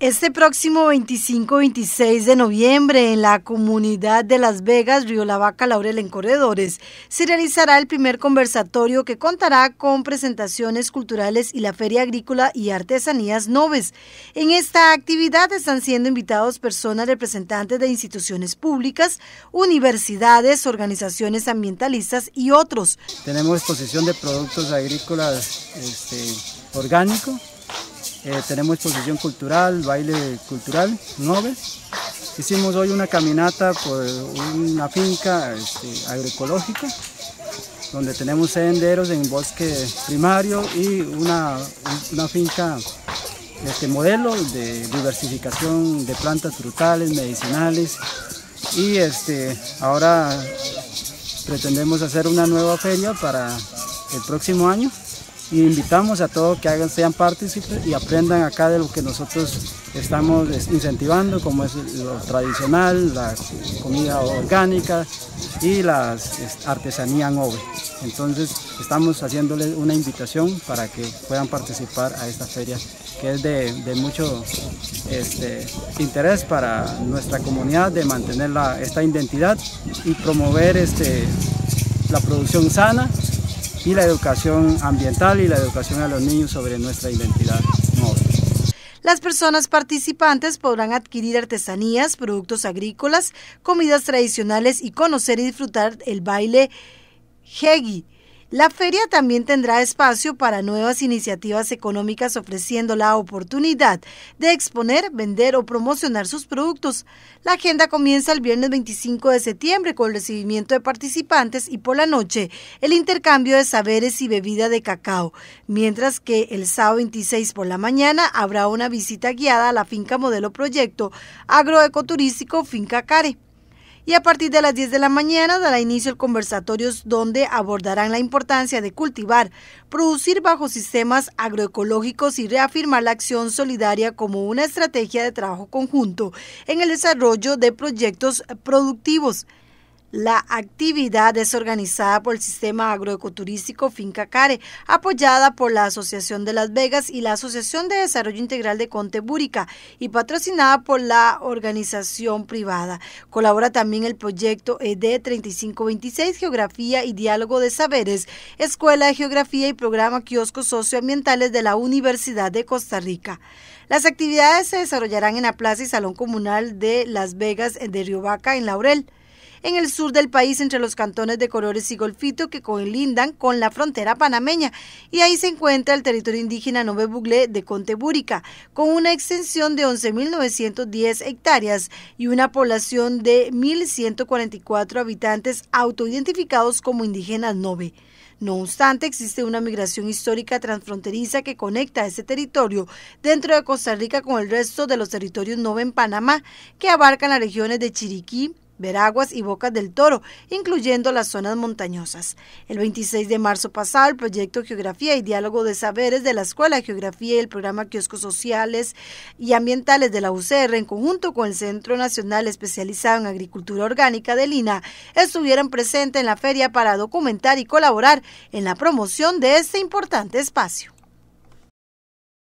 Este próximo 25-26 de noviembre en la comunidad de Las Vegas, Río La Vaca, Laurel en Corredores, se realizará el primer conversatorio que contará con presentaciones culturales y la Feria Agrícola y Artesanías Noves. En esta actividad están siendo invitados personas representantes de instituciones públicas, universidades, organizaciones ambientalistas y otros. Tenemos exposición de productos agrícolas este, orgánicos eh, tenemos exposición cultural, baile cultural, noves. Hicimos hoy una caminata por una finca este, agroecológica, donde tenemos senderos en bosque primario y una, una finca este modelo de diversificación de plantas frutales, medicinales y este, ahora pretendemos hacer una nueva feria para el próximo año y invitamos a todos que hagan, sean partícipes y aprendan acá de lo que nosotros estamos incentivando, como es lo tradicional, la comida orgánica y la artesanía en obra. Entonces estamos haciéndoles una invitación para que puedan participar a esta feria que es de, mucho este, interés para nuestra comunidad de mantener esta identidad y promover este, la producción sana y la educación ambiental y la educación a los niños sobre nuestra identidad móvil. Las personas participantes podrán adquirir artesanías, productos agrícolas, comidas tradicionales y conocer y disfrutar el baile Hegi la feria también tendrá espacio para nuevas iniciativas económicas ofreciendo la oportunidad de exponer, vender o promocionar sus productos. La agenda comienza el viernes 25 de septiembre con el recibimiento de participantes y por la noche el intercambio de saberes y bebida de cacao, mientras que el sábado 26 por la mañana habrá una visita guiada a la finca modelo proyecto agroecoturístico Finca Care y a partir de las 10 de la mañana dará inicio el conversatorio donde abordarán la importancia de cultivar, producir bajo sistemas agroecológicos y reafirmar la acción solidaria como una estrategia de trabajo conjunto en el desarrollo de proyectos productivos. La actividad es organizada por el Sistema Agroecoturístico Finca Care, apoyada por la Asociación de Las Vegas y la Asociación de Desarrollo Integral de Conte Búrica y patrocinada por la organización privada. Colabora también el proyecto ED 3526 Geografía y Diálogo de Saberes, Escuela de Geografía y Programa Kioscos Socioambientales de la Universidad de Costa Rica. Las actividades se desarrollarán en la Plaza y Salón Comunal de Las Vegas de Riobaca en Laurel en el sur del país entre los cantones de Colores y Golfito que colindan con la frontera panameña y ahí se encuentra el territorio indígena Nove Buglé de Contebúrica con una extensión de 11.910 hectáreas y una población de 1.144 habitantes autoidentificados como indígenas Nove. No obstante, existe una migración histórica transfronteriza que conecta ese territorio dentro de Costa Rica con el resto de los territorios nove en Panamá, que abarcan las regiones de Chiriquí, Veraguas y Bocas del Toro, incluyendo las zonas montañosas. El 26 de marzo pasado, el proyecto Geografía y Diálogo de Saberes de la Escuela de Geografía y el programa Kioscos Sociales y Ambientales de la UCR, en conjunto con el Centro Nacional Especializado en Agricultura Orgánica de Lina, estuvieron presentes en la feria para documentar y colaborar en la promoción de este importante espacio.